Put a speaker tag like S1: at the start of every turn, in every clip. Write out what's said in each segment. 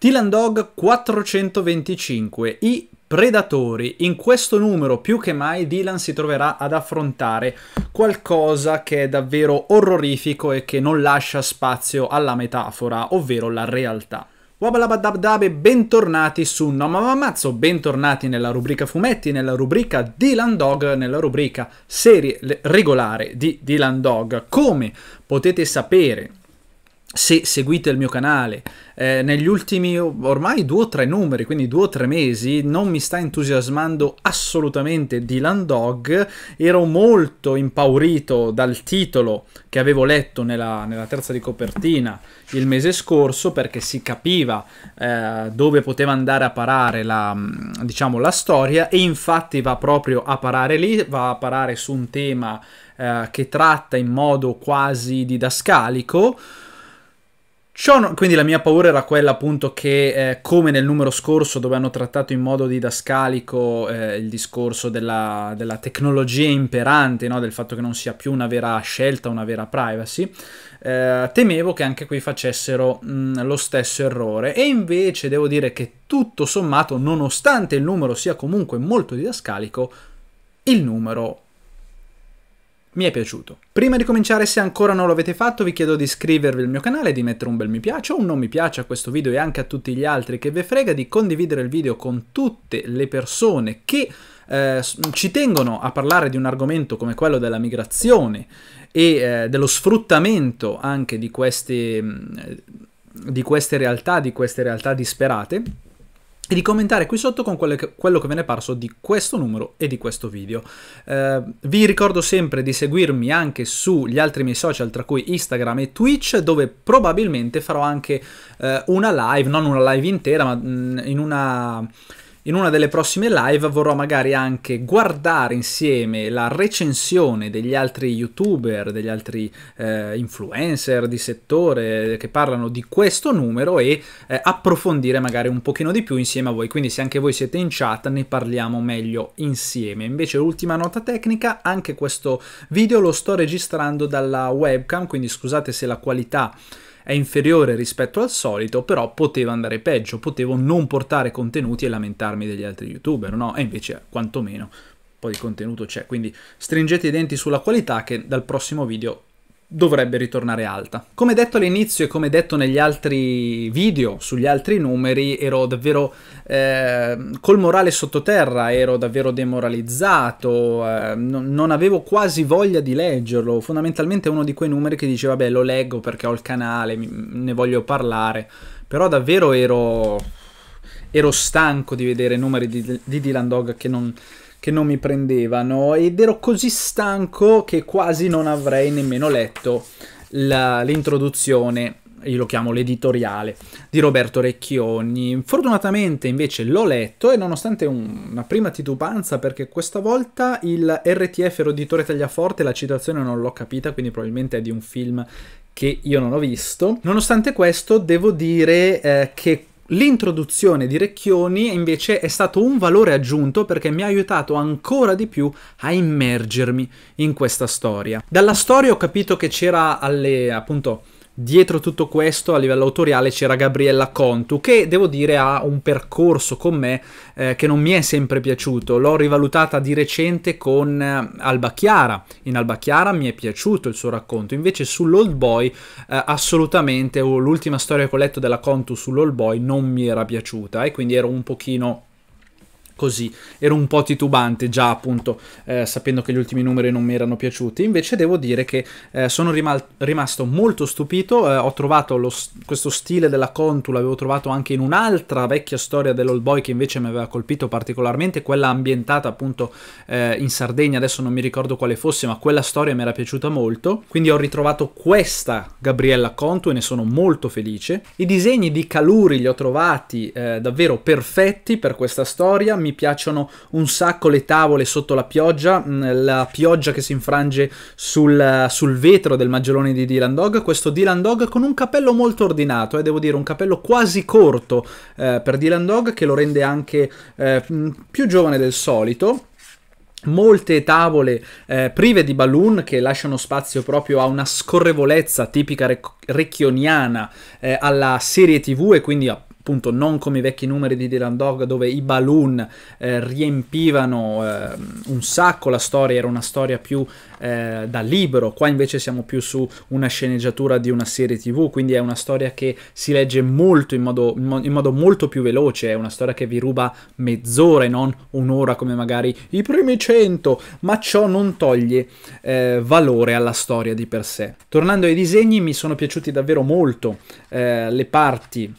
S1: Dylan Dog 425, i Predatori. In questo numero più che mai Dylan si troverà ad affrontare qualcosa che è davvero orrorifico e che non lascia spazio alla metafora, ovvero la realtà. Wabalabadabdab e bentornati su No Mamamazzo, bentornati nella rubrica fumetti, nella rubrica Dylan Dog, nella rubrica serie regolare di Dylan Dog. Come potete sapere se seguite il mio canale, eh, negli ultimi ormai due o tre numeri, quindi due o tre mesi, non mi sta entusiasmando assolutamente Dylan Dog. Ero molto impaurito dal titolo che avevo letto nella, nella terza di copertina il mese scorso, perché si capiva eh, dove poteva andare a parare la, mm, diciamo, la storia, e infatti va proprio a parare lì, va a parare su un tema eh, che tratta in modo quasi didascalico non... quindi la mia paura era quella appunto che eh, come nel numero scorso dove hanno trattato in modo didascalico eh, il discorso della, della tecnologia imperante, no? del fatto che non sia più una vera scelta, una vera privacy, eh, temevo che anche qui facessero mh, mm, lo stesso errore e invece devo dire che tutto sommato nonostante il numero sia comunque molto didascalico, il numero mi è piaciuto. Prima di cominciare, se ancora non l'avete fatto, vi chiedo di iscrivervi al mio canale, di mettere un bel mi piace o un non mi piace a questo video e anche a tutti gli altri che ve frega, di condividere il video con tutte le persone che eh, ci tengono a parlare di un argomento come quello della migrazione e eh, dello sfruttamento anche di queste, mm, di queste realtà, di queste realtà disperate e di commentare qui sotto con che, quello che ve ne è parso di questo numero e di questo video. Eh, vi ricordo sempre di seguirmi anche sugli altri miei social, tra cui Instagram e Twitch, dove probabilmente farò anche eh, una live, non una live intera, ma mh, mm, in una in una delle prossime live vorrò magari anche guardare insieme la recensione degli altri youtuber, degli altri eh, influencer di settore che parlano di questo numero e eh, approfondire magari un pochino di più insieme a voi. Quindi se anche voi siete in chat ne parliamo meglio insieme. Invece ultima nota tecnica, anche questo video lo sto registrando dalla webcam, quindi scusate se la qualità è inferiore rispetto al solito, però poteva andare peggio, potevo non portare contenuti e lamentarmi degli altri youtuber, no? E invece quantomeno un po' di contenuto c'è, quindi stringete i denti sulla qualità che dal prossimo video dovrebbe ritornare alta. Come detto all'inizio e come detto negli altri video sugli altri numeri, ero davvero eh, col morale sottoterra, ero davvero demoralizzato, eh, no, non avevo quasi voglia di leggerlo. Fondamentalmente è uno di quei numeri che diceva, beh, lo leggo perché ho il canale, ne voglio parlare, però davvero ero, ero stanco di vedere numeri di, di Dylan Dog che non che non mi prendevano ed ero così stanco che quasi non avrei nemmeno letto l'introduzione io lo chiamo l'editoriale di Roberto Recchioni. Fortunatamente invece l'ho letto e nonostante un, una prima titubanza perché questa volta il RTF Roditore Tagliaforte la citazione non l'ho capita, quindi probabilmente è di un film che io non ho visto. Nonostante questo devo dire eh, che L'introduzione di Recchioni invece è stato un valore aggiunto perché mi ha aiutato ancora di più a immergermi in questa storia. Dalla storia ho capito che c'era alle appunto dietro tutto questo a livello autoriale c'era Gabriella Contu che devo dire ha un percorso con me eh, che non mi è sempre piaciuto l'ho rivalutata di recente con eh, Alba Chiara in Alba Chiara mi è piaciuto il suo racconto invece sull'Old Boy eh, assolutamente oh, l'ultima storia che ho letto della Contu sull'Old Boy non mi era piaciuta e quindi ero un pochino così. Ero un po' titubante già appunto eh, sapendo che gli ultimi numeri non mi erano piaciuti, invece devo dire che eh, sono rima rimasto molto stupito, eh, ho trovato st questo stile della Contu l'avevo trovato anche in un'altra vecchia storia dell'Old Boy che invece mi aveva colpito particolarmente, quella ambientata appunto eh, in Sardegna, adesso non mi ricordo quale fosse, ma quella storia mi era piaciuta molto, quindi ho ritrovato questa Gabriella Contu e ne sono molto felice. I disegni di Caluri li ho trovati eh, davvero perfetti per questa storia, mi mi piacciono un sacco le tavole sotto la pioggia, mm, la pioggia che si infrange sul, sul vetro del maggiolone di Dylan Dog, questo Dylan Dog con un capello molto ordinato, e eh, devo dire un capello quasi corto eh, per Dylan Dog che lo rende anche eh, mm, più giovane del solito molte tavole eh, prive di balloon che lasciano spazio proprio a una scorrevolezza tipica rec- recchioniana eh, alla serie tv e quindi a appunto non come i vecchi numeri di Dylan Dog dove i balloon eh, riempivano eh, un sacco la storia, era una storia più eh, da libro, qua invece siamo più su una sceneggiatura di una serie tv, quindi è una storia che si legge molto in modo, in modo molto più veloce, è una storia che vi ruba mezz'ora e non un'ora come magari i primi cento, ma ciò non toglie eh, valore alla storia di per sé. Tornando ai disegni mi sono piaciuti davvero molto eh, le parti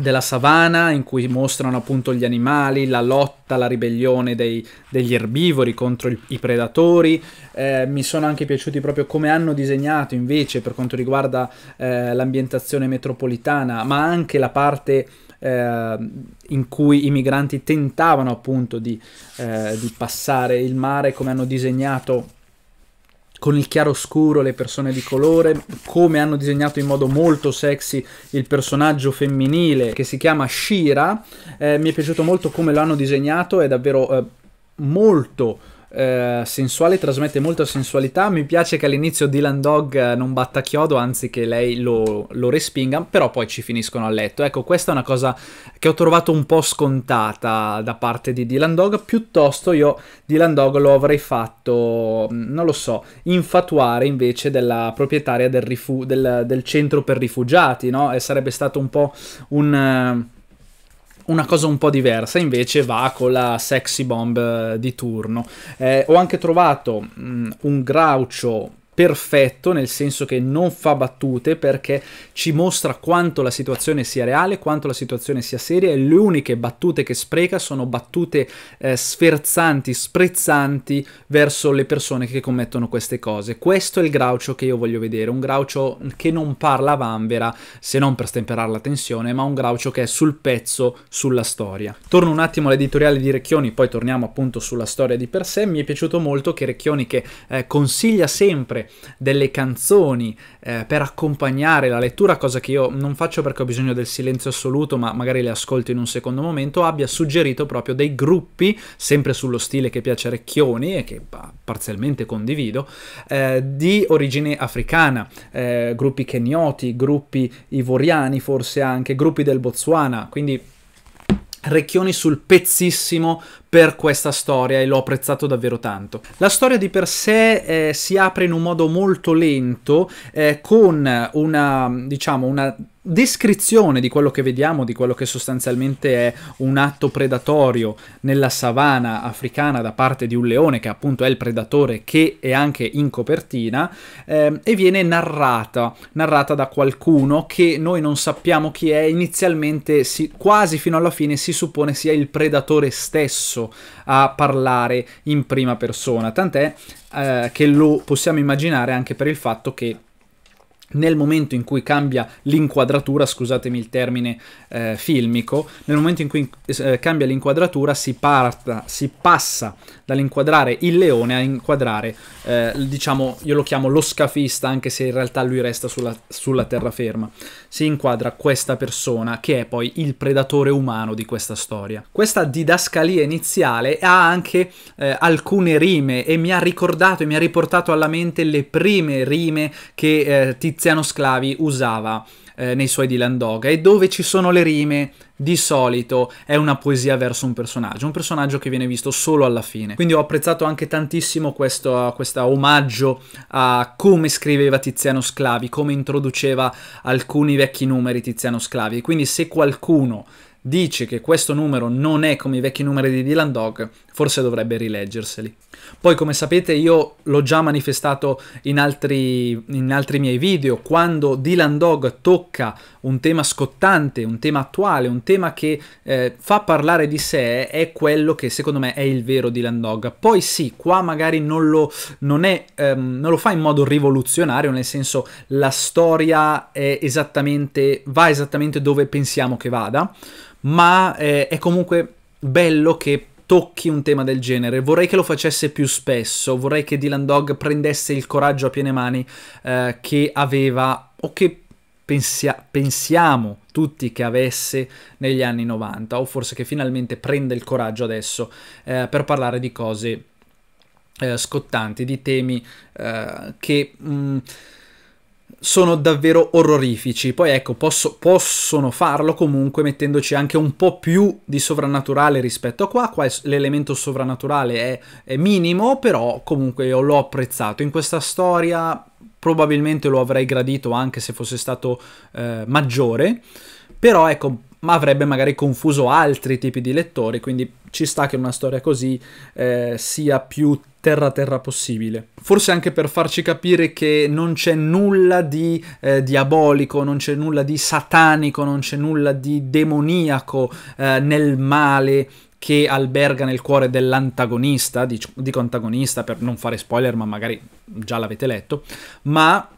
S1: della savana in cui mostrano appunto gli animali, la lotta, la ribellione dei, degli erbivori contro il, i predatori. Eh, mi sono anche piaciuti proprio come hanno disegnato invece per quanto riguarda eh, l'ambientazione metropolitana, ma anche la parte eh, in cui i migranti tentavano appunto di, eh, di passare il mare, come hanno disegnato con il chiaroscuro, le persone di colore, come hanno disegnato in modo molto sexy il personaggio femminile che si chiama Shira. Eh, mi è piaciuto molto come l'hanno disegnato, è davvero eh, molto eh, sensuale, trasmette molta sensualità. Mi piace che all'inizio Dylan Dog eh, non batta chiodo, anzi che lei lo, lo, respinga, però poi ci finiscono a letto. Ecco, questa è una cosa che ho trovato un po' scontata da parte di Dylan Dog, piuttosto io Dylan Dog lo avrei fatto, mm, non lo so, infatuare invece della proprietaria del, rifu- del, del centro per rifugiati, no? E sarebbe stato un po' un eh, una cosa un po' diversa invece va con la sexy bomb eh, di turno. Eh, ho anche trovato mh, mm, un Graucio perfetto, nel senso che non fa battute perché ci mostra quanto la situazione sia reale, quanto la situazione sia seria e le uniche battute che spreca sono battute eh, sferzanti, sprezzanti verso le persone che commettono queste cose. Questo è il Groucho che io voglio vedere, un Groucho che non parla a vanvera se non per stemperare la tensione, ma un Groucho che è sul pezzo sulla storia. Torno un attimo all'editoriale di Recchioni, poi torniamo appunto sulla storia di per sé. Mi è piaciuto molto che Recchioni che eh, consiglia sempre delle canzoni eh, per accompagnare la lettura, cosa che io non faccio perché ho bisogno del silenzio assoluto, ma magari le ascolto in un secondo momento, abbia suggerito proprio dei gruppi, sempre sullo stile che piace a Recchioni e che parzialmente condivido, eh, di origine africana, eh, gruppi kenioti, gruppi ivoriani forse anche, gruppi del Botswana, quindi Recchioni sul pezzissimo per questa storia e l'ho apprezzato davvero tanto. La storia di per sé eh, si apre in un modo molto lento eh, con una, diciamo, una descrizione di quello che vediamo, di quello che sostanzialmente è un atto predatorio nella savana africana da parte di un leone che appunto è il predatore che è anche in copertina ehm, e viene narrata, narrata da qualcuno che noi non sappiamo chi è, inizialmente si, quasi fino alla fine si suppone sia il predatore stesso stesso a parlare in prima persona, tant'è eh, che lo possiamo immaginare anche per il fatto che nel momento in cui cambia l'inquadratura, scusatemi il termine eh, filmico, nel momento in cui eh, cambia l'inquadratura si, parta, si passa dall'inquadrare il leone a inquadrare, eh, diciamo, io lo chiamo lo scafista, anche se in realtà lui resta sulla, sulla terraferma. Si inquadra questa persona che è poi il predatore umano di questa storia. Questa didascalia iniziale ha anche eh, alcune rime e mi ha ricordato e mi ha riportato alla mente le prime rime che eh, ti Tiziano Sclavi usava eh, nei suoi Dylan Dog e dove ci sono le rime di solito è una poesia verso un personaggio, un personaggio che viene visto solo alla fine. Quindi ho apprezzato anche tantissimo questo, eh, questo omaggio a come scriveva Tiziano Sclavi, come introduceva alcuni vecchi numeri Tiziano Sclavi. Quindi se qualcuno dice che questo numero non è come i vecchi numeri di Dylan Dog, forse dovrebbe rileggerseli. Poi come sapete io l'ho già manifestato in altri, in altri miei video, quando Dylan Dog tocca un tema scottante, un tema attuale, un tema che eh, fa parlare di sé, è quello che secondo me è il vero Dylan Dog. Poi sì, qua magari non lo, non è, ehm, non lo fa in modo rivoluzionario, nel senso la storia esattamente, va esattamente dove pensiamo che vada, ma eh, è comunque bello che tocchi un tema del genere. Vorrei che lo facesse più spesso, vorrei che Dylan Dog prendesse il coraggio a piene mani eh, che aveva o che pensia- pensiamo tutti che avesse negli anni 90 o forse che finalmente prenda il coraggio adesso eh, per parlare di cose eh, scottanti, di temi eh, che... Mh, mm, sono davvero orrorifici. Poi ecco, posso, possono farlo comunque mettendoci anche un po' più di sovrannaturale rispetto a qua. Qua l'elemento sovrannaturale è, è, minimo, però comunque io l'ho apprezzato. In questa storia probabilmente lo avrei gradito anche se fosse stato eh, maggiore. Però ecco, ma avrebbe magari confuso altri tipi di lettori, quindi ci sta che una storia così eh, sia più terra terra possibile. Forse anche per farci capire che non c'è nulla di eh, diabolico, non c'è nulla di satanico, non c'è nulla di demoniaco eh, nel male che alberga nel cuore dell'antagonista, dico antagonista per non fare spoiler, ma magari già l'avete letto, ma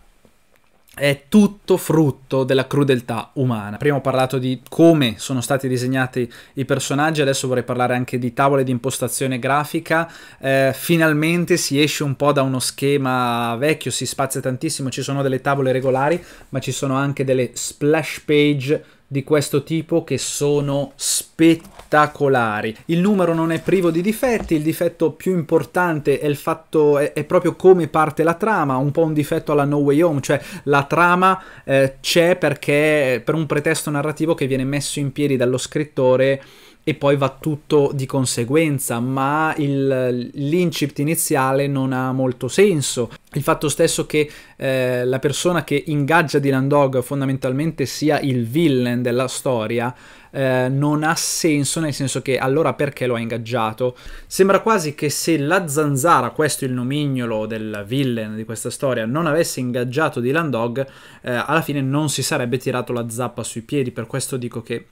S1: è tutto frutto della crudeltà umana. Prima ho parlato di come sono stati disegnati i personaggi, adesso vorrei parlare anche di tavole di impostazione grafica. Eh, finalmente si esce un po' da uno schema vecchio, si spazia tantissimo, ci sono delle tavole regolari, ma ci sono anche delle splash page di questo tipo che sono spettacolari. Il numero non è privo di difetti, il difetto più importante è il fatto è, è proprio come parte la trama, un po' un difetto alla No Way Home, cioè la trama eh, c'è perché per un pretesto narrativo che viene messo in piedi dallo scrittore e poi va tutto di conseguenza, ma il, l'incipit iniziale non ha molto senso. Il fatto stesso che eh, la persona che ingaggia Dylan Dog fondamentalmente sia il villain della storia eh, non ha senso, nel senso che allora perché lo ha ingaggiato? Sembra quasi che se la zanzara, questo è il nomignolo del villain di questa storia, non avesse ingaggiato Dylan Dog, eh, alla fine non si sarebbe tirato la zappa sui piedi. Per questo dico che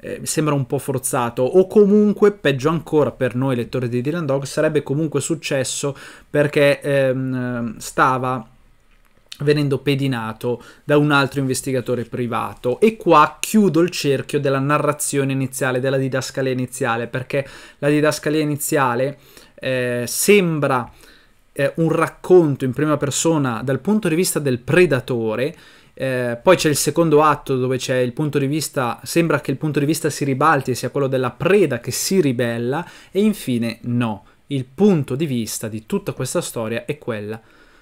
S1: eh, sembra un po' forzato o comunque peggio ancora per noi lettori di Dylan Dog sarebbe comunque successo perché ehm, stava venendo pedinato da un altro investigatore privato. E qua chiudo il cerchio della narrazione iniziale, della didascalia iniziale, perché la didascalia iniziale eh, sembra eh, un racconto in prima persona dal punto di vista del predatore eh, poi c'è il secondo atto dove c'è il punto di vista, sembra che il punto di vista si ribalti e sia quello della preda che si ribella e infine no, il punto di vista di tutta questa storia è, quella,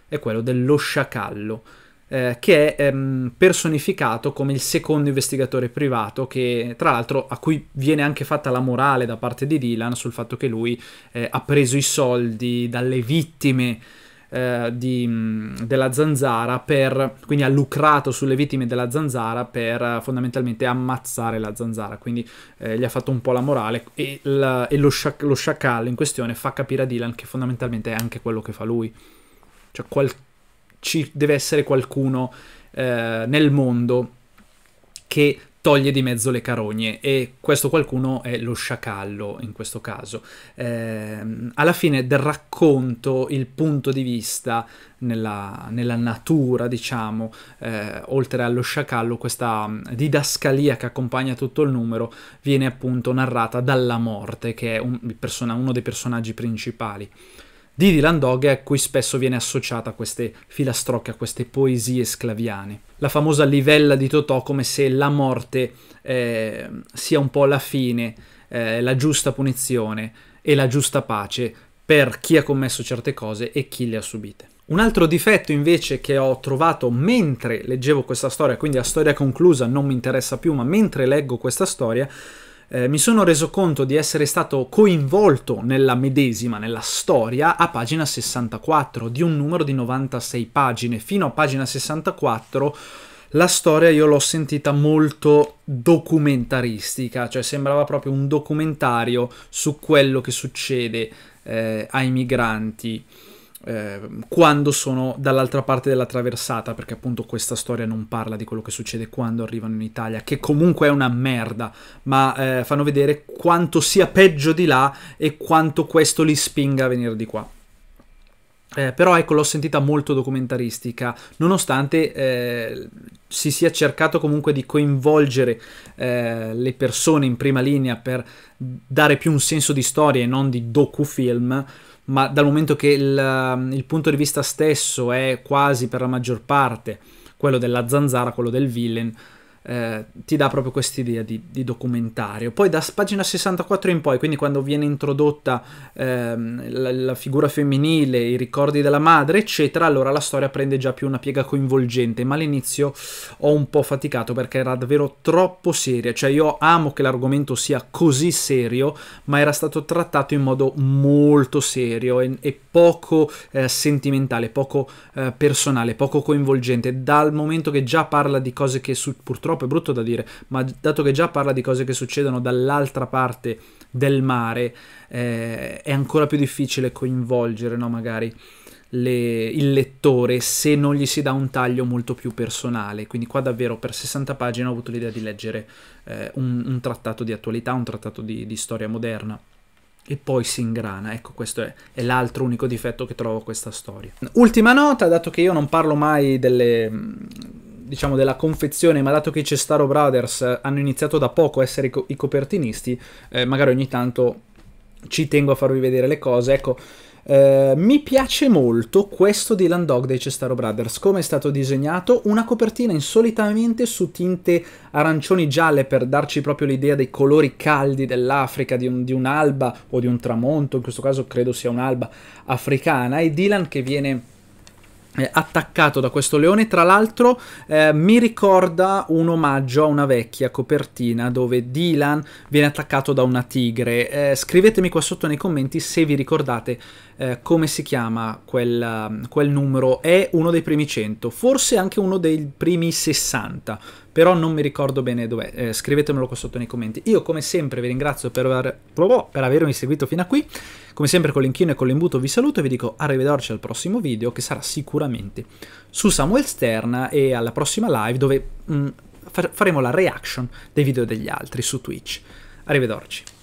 S1: è quello dello sciacallo. Eh, che è ehm, personificato come il secondo investigatore privato, che tra l'altro a cui viene anche fatta la morale da parte di Dylan sul fatto che lui eh, ha preso i soldi dalle vittime eh, di, della zanzara per, quindi ha lucrato sulle vittime della zanzara per eh, fondamentalmente ammazzare la zanzara, quindi eh, gli ha fatto un po' la morale e, la, e lo, sciac- lo sciacallo in questione fa capire a Dylan che fondamentalmente è anche quello che fa lui, cioè qual- ci deve essere qualcuno eh, nel mondo che toglie di mezzo le carogne e questo qualcuno è lo sciacallo in questo caso. Eh, alla fine del racconto il punto di vista nella, nella natura, diciamo, eh, oltre allo sciacallo, questa mm, didascalia che accompagna tutto il numero viene appunto narrata dalla morte, che è un, persona, uno dei personaggi principali di Dylan Dog a cui spesso viene associata queste filastrocche, queste poesie sclaviane. La famosa livella di Totò come se la morte eh, sia un po' la fine, eh, la giusta punizione e la giusta pace per chi ha commesso certe cose e chi le ha subite. Un altro difetto invece che ho trovato mentre leggevo questa storia, quindi la storia conclusa non mi interessa più, ma mentre leggo questa storia, eh, mi sono reso conto di essere stato coinvolto nella medesima, nella storia, a pagina 64, di un numero di 96 pagine. Fino a pagina 64 la storia io l'ho sentita molto documentaristica, cioè sembrava proprio un documentario su quello che succede eh, ai migranti Ehm, quando sono dall'altra parte della traversata, perché appunto questa storia non parla di quello che succede quando arrivano in Italia, che comunque è una merda, ma eh, fanno vedere quanto sia peggio di là e quanto questo li spinga a venire di qua. Eh, però ecco, l'ho sentita molto documentaristica, nonostante eh, si sia cercato comunque di coinvolgere eh, le persone in prima linea per dare più un senso di storia e non di docufilm. film ma dal momento che il, il punto di vista stesso è quasi per la maggior parte quello della zanzara, quello del villain, eh, ti dà proprio quest'idea di, di, documentario. Poi da pagina 64 in poi, quindi quando viene introdotta ehm, la, la, figura femminile, i ricordi della madre, eccetera, allora la storia prende già più una piega coinvolgente, ma all'inizio ho un po' faticato perché era davvero troppo seria, cioè io amo che l'argomento sia così serio, ma era stato trattato in modo molto serio e, e poco eh, sentimentale, poco eh, personale, poco coinvolgente, dal momento che già parla di cose che su, purtroppo troppo, è brutto da dire, ma dato che già parla di cose che succedono dall'altra parte del mare, eh, è ancora più difficile coinvolgere, no, magari. Le, il lettore se non gli si dà un taglio molto più personale. Quindi qua davvero per 60 pagine ho avuto l'idea di leggere eh, un, un, trattato di attualità, un trattato di, di, storia moderna. E poi si ingrana, ecco questo è, è l'altro unico difetto che trovo a questa storia. Ultima nota, dato che io non parlo mai delle, diciamo, della confezione, ma dato che i Cestaro Brothers eh, hanno iniziato da poco a essere co- i copertinisti, eh, magari ogni tanto ci tengo a farvi vedere le cose. Ecco, eh, mi piace molto questo Dylan Dog dei Cestaro Brothers, come è stato disegnato, una copertina insolitamente su tinte arancioni gialle per darci proprio l'idea dei colori caldi dell'Africa, di, un, di un'alba o di un tramonto, in questo caso credo sia un'alba africana, e Dylan che viene attaccato da questo leone. Tra l'altro eh, mi ricorda un omaggio a una vecchia copertina dove Dylan viene attaccato da una tigre. Eh, scrivetemi qua sotto nei commenti se vi ricordate eh, come si chiama quel, mm, quel, numero, è uno dei primi 100, forse anche uno dei primi 60, però non mi ricordo bene dov'è, eh, scrivetemelo qua sotto nei commenti. Io come sempre vi ringrazio per, aver, per avermi seguito fino a qui, come sempre con l'inchino e con l'imbuto vi saluto e vi dico arrivederci al prossimo video che sarà sicuramente su Samuel Stern e alla prossima live dove mh, mm, faremo la reaction dei video degli altri su Twitch. Arrivederci.